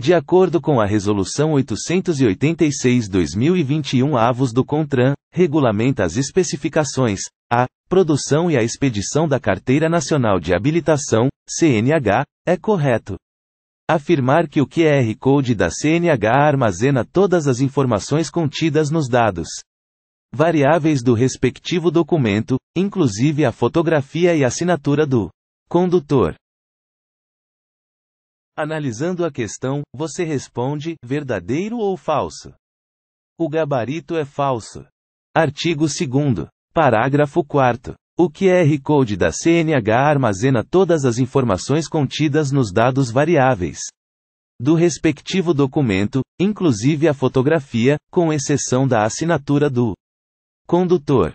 De acordo com a Resolução 886-2021 avos do CONTRAN, regulamenta as especificações, a produção e a expedição da Carteira Nacional de Habilitação, CNH, é correto. Afirmar que o QR Code da CNH armazena todas as informações contidas nos dados variáveis do respectivo documento, inclusive a fotografia e assinatura do condutor. Analisando a questão, você responde: verdadeiro ou falso? O gabarito é falso. Artigo 2. Parágrafo 4. O QR é Code da CNH armazena todas as informações contidas nos dados variáveis do respectivo documento, inclusive a fotografia, com exceção da assinatura do condutor.